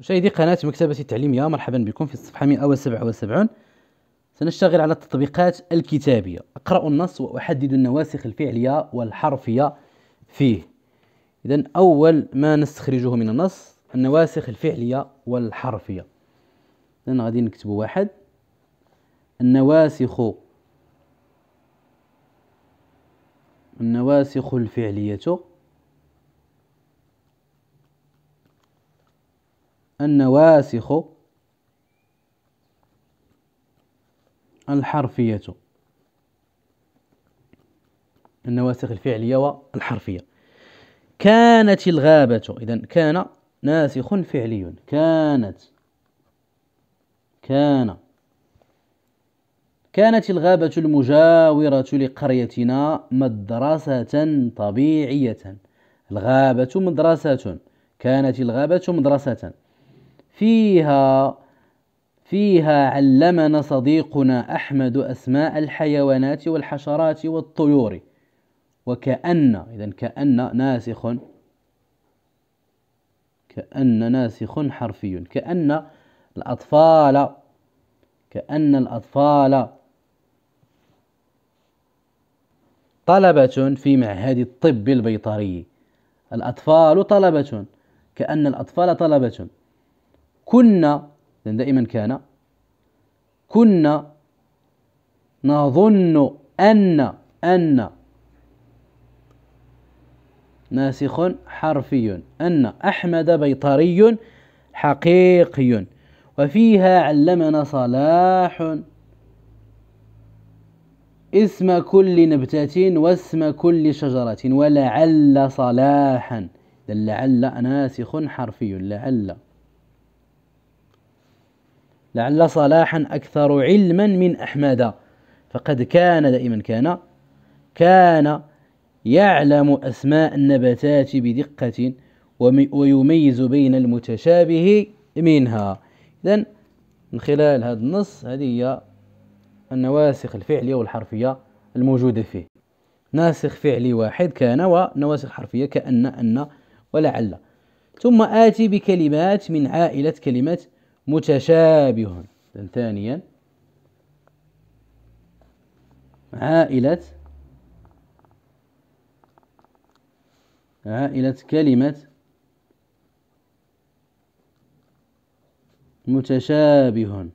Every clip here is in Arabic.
مشاهدي قناة مكتبة التعليمية مرحبا بكم في الصفحة 177 سنشتغل على التطبيقات الكتابية أقرأ النص وأحدد النواسخ الفعلية والحرفية فيه إذا أول ما نستخرجه من النص النواسخ الفعلية والحرفية إذن غادي نكتب واحد النواسخ النواسخ الفعلية النواسخ الحرفية النواسخ الفعلية والحرفية كانت الغابة إذا كان ناسخ فعلي كانت كان كانت الغابة المجاورة لقريتنا مدرسة طبيعية الغابة مدرسة كانت الغابة مدرسة فيها فيها علمنا صديقنا أحمد أسماء الحيوانات والحشرات والطيور وكأن إذا كأن ناسخ كأن ناسخ حرفي كأن الأطفال كأن الأطفال طلبة في معهد الطب البيطري الأطفال طلبة كأن الأطفال طلبة كنا لأن دائما كان كنا نظن أن أن ناسخ حرفي أن أحمد بيطري حقيقي وفيها علمنا صلاح اسم كل نبتة واسم كل شجرة ولعل صلاحا لعل ناسخ حرفي لعل لعل صلاحا أكثر علما من أحمد فقد كان دائما كان كان يعلم أسماء النباتات بدقة ويميز بين المتشابه منها إذا من خلال هذا النص هذه هي النواسخ الفعلية والحرفية الموجودة فيه ناسخ فعلي واحد كان ونواسخ حرفية كأن أن ولعل ثم آتي بكلمات من عائلة كلمات متشابه ثانيا عائلة عائلة كلمة متشابه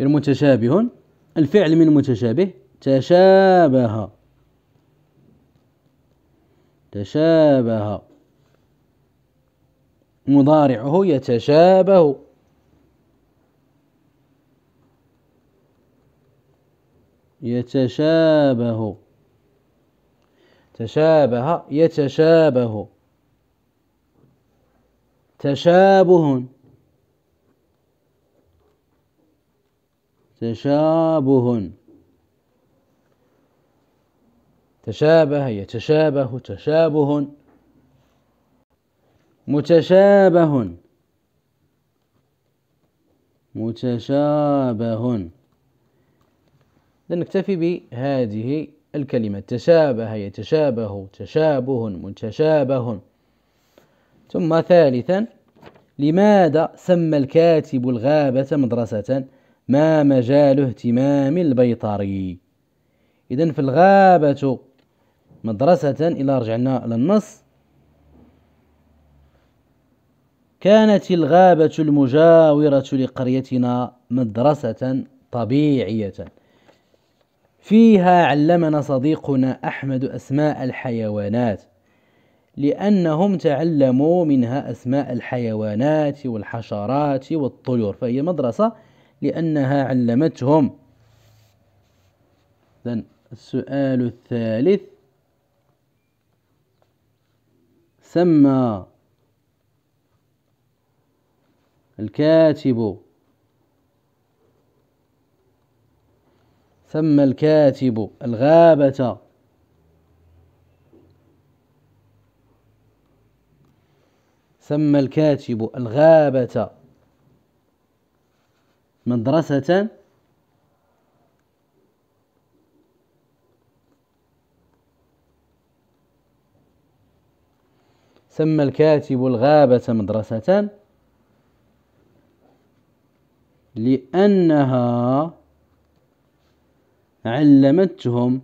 المتشابه الفعل من متشابه تشابه تشابه مضارعه يتشابه يتشابه تشابه يتشابه تشابه تشابه تشابه يتشابه تشابه متشابه متشابه لنكتفي بهذه الكلمة تشابه يتشابه تشابه متشابه ثم ثالثا لماذا سمى الكاتب الغابة مدرسة ما مجال اهتمام البيطري إذن الغابة مدرسة إلى رجعنا للنص كانت الغابة المجاورة لقريتنا مدرسة طبيعية فيها علمنا صديقنا أحمد أسماء الحيوانات لأنهم تعلموا منها أسماء الحيوانات والحشرات والطيور فهي مدرسة لأنها علمتهم السؤال الثالث سمى الكاتب سمى الكاتب الغابة سمى الكاتب الغابة مدرسة سمى الكاتب الغابة مدرسة لأنها علمتهم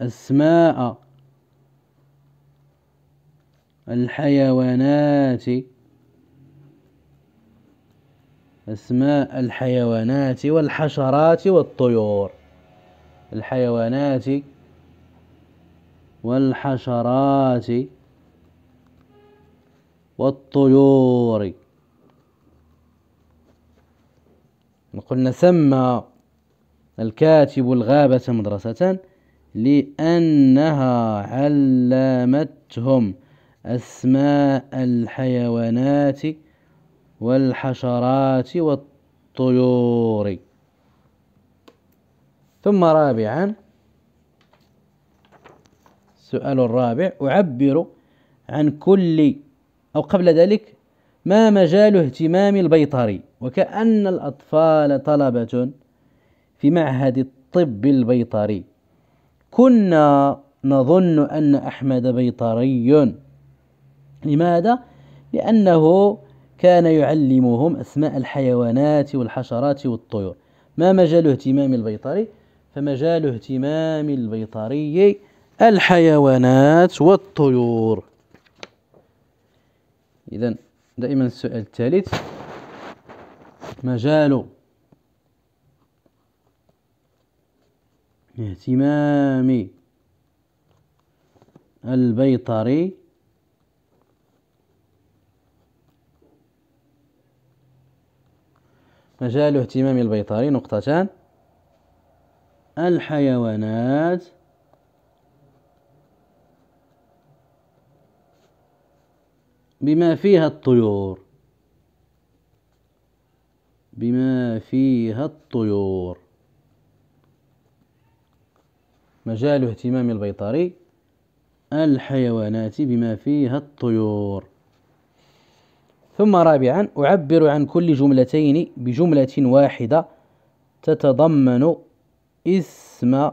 أسماء الحيوانات أسماء الحيوانات والحشرات والطيور الحيوانات والحشرات والطيور قلنا سمى الكاتب الغابة مدرسة لأنها علمتهم أسماء الحيوانات والحشرات والطيور ثم رابعا السؤال الرابع أعبر عن كل أو قبل ذلك ما مجال اهتمام البيطري وكأن الأطفال طلبة في معهد الطب البيطري كنا نظن أن أحمد بيطري لماذا؟ لأنه كان يعلمهم أسماء الحيوانات والحشرات والطيور ما مجال اهتمام البيطري؟ فمجال اهتمام البيطري الحيوانات والطيور إذا دائما السؤال الثالث مجال اهتمام البيطري مجال اهتمام البيطري نقطتان الحيوانات بما فيها الطيور بما فيها الطيور مجال اهتمام البيطري الحيوانات بما فيها الطيور ثم رابعا أعبر عن كل جملتين بجملة واحدة تتضمن اسم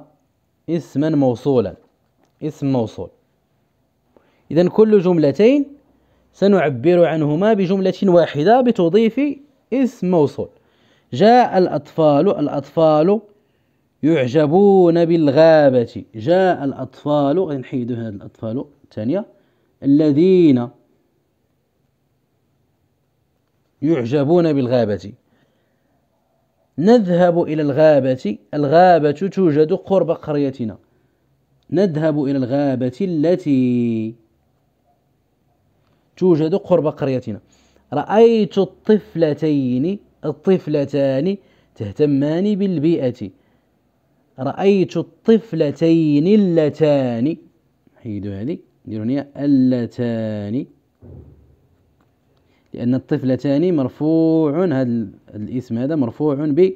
اسما موصولا اسم موصول إذا كل جملتين سنعبر عنهما بجملة واحدة بتضيف اسم موصول جاء الأطفال الأطفال يعجبون بالغابة جاء الأطفال نحيد هاد الأطفال الثانية الذين يعجبون بالغابة نذهب إلى الغابة الغابة توجد قرب قريتنا نذهب إلى الغابة التي توجد قرب قريتنا رأيت الطفلتين الطفلتان تهتمان بالبيئة رأيت الطفلتين اللتان حيدوا هذه نديروا هنا اللتان لأن الطفلتان مرفوع هذا الاسم هذا مرفوع ب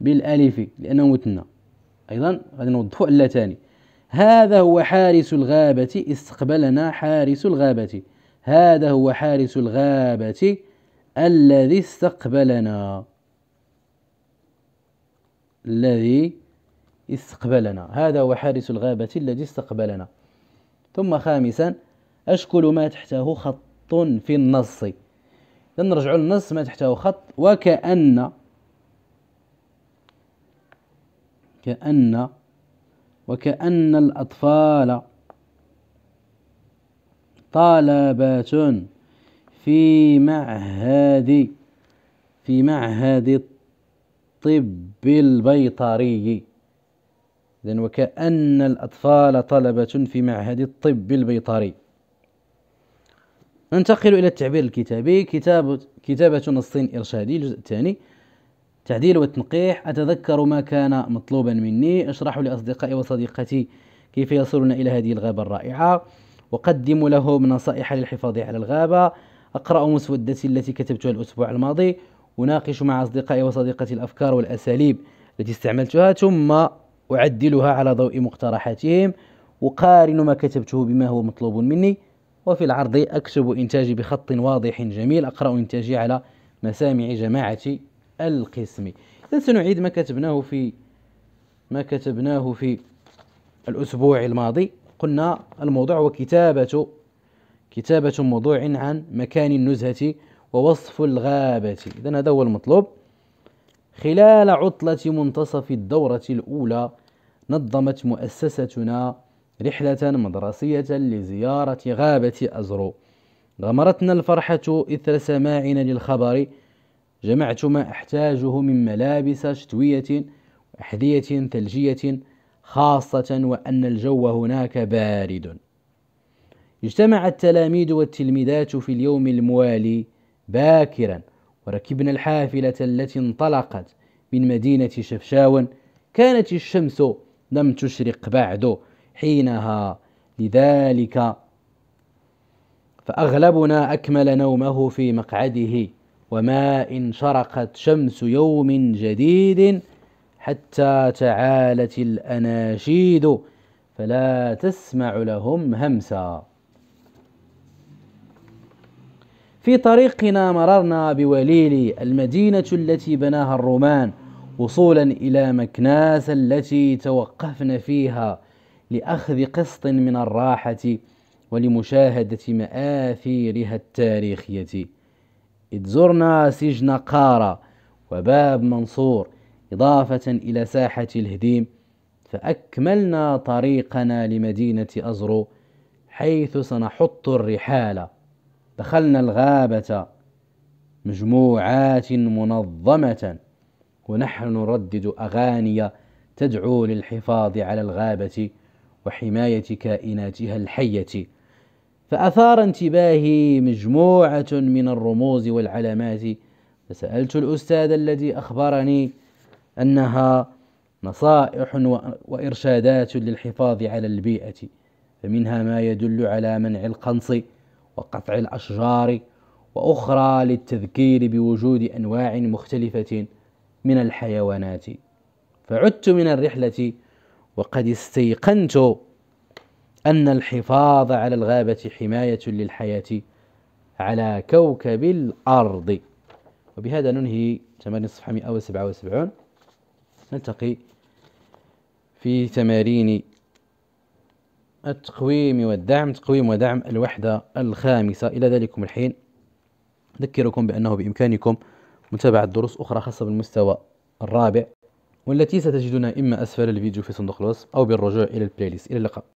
بالألف لأنه متنا أيضا غادي نوضحوا اللتان هذا هو حارس الغابة استقبلنا حارس الغابة هذا هو حارس الغابة الذي استقبلنا الذي استقبلنا هذا هو حارس الغابة الذي استقبلنا ثم خامسا أشكل ما تحته خط في النص إذا نرجع للنص ما تحته خط وكأن كأن وكأن الأطفال طلبة في معهد في معهد الطب البيطري إذن وكأن الأطفال طلبة في معهد الطب البيطري ننتقل إلى التعبير الكتابي كتاب كتابة نص إرشادي الجزء الثاني تعديل وتنقيح أتذكر ما كان مطلوبا مني أشرح لأصدقائي وصديقتي كيف يصلون إلى هذه الغابة الرائعة أقدم لهم نصائح للحفاظ على الغابة أقرأ مسودتي التي كتبتها الأسبوع الماضي أناقش مع أصدقائي وصديقتي الأفكار والأساليب التي استعملتها ثم أعدلها على ضوء مقترحاتهم أقارن ما كتبته بما هو مطلوب مني وفي العرض أكتب إنتاجي بخط واضح جميل أقرأ إنتاجي على مسامع جماعة القسم إذا سنعيد ما كتبناه في ما كتبناه في الأسبوع الماضي قلنا الموضوع وكتابة كتابة موضوع عن مكان النزهة ووصف الغابة إذا هذا هو المطلوب خلال عطلة منتصف الدورة الأولى نظمت مؤسستنا رحلة مدرسية لزيارة غابة أزرو غمرتنا الفرحة إثر سماعنا للخبر جمعت ما أحتاجه من ملابس شتوية وأحذية ثلجية خاصة وأن الجو هناك بارد اجتمع التلاميذ والتلميذات في اليوم الموالي باكرا وركبنا الحافلة التي انطلقت من مدينة شفشاون كانت الشمس لم تشرق بعد حينها لذلك فأغلبنا أكمل نومه في مقعده وما إن شرقت شمس يوم جديد حتى تعالت الأناشيد فلا تسمع لهم همسا في طريقنا مررنا بوليلي المدينة التي بناها الرومان وصولا إلى مكناس التي توقفنا فيها لأخذ قسط من الراحة ولمشاهدة مآثيرها التاريخية إذ زرنا سجن قارة وباب منصور إضافة إلى ساحة الهديم فأكملنا طريقنا لمدينة أزرو حيث سنحط الرحال دخلنا الغابة مجموعات منظمة ونحن نردد أغاني تدعو للحفاظ على الغابة وحماية كائناتها الحية فأثار انتباهي مجموعة من الرموز والعلامات فسألت الأستاذ الذي أخبرني أنها نصائح وإرشادات للحفاظ على البيئة فمنها ما يدل على منع القنص وقطع الأشجار وأخرى للتذكير بوجود أنواع مختلفة من الحيوانات فعدت من الرحلة وقد استيقنت أن الحفاظ على الغابة حماية للحياة على كوكب الأرض وبهذا ننهي تمارين الصفحة 177 نلتقي في تمارين التقويم والدعم تقويم ودعم الوحدة الخامسة إلى ذلكم الحين أذكركم بأنه بإمكانكم متابعة دروس أخرى خاصة بالمستوى الرابع والتي ستجدونها إما أسفل الفيديو في صندوق الوصف أو بالرجوع إلى البلاي ليست إلى اللقاء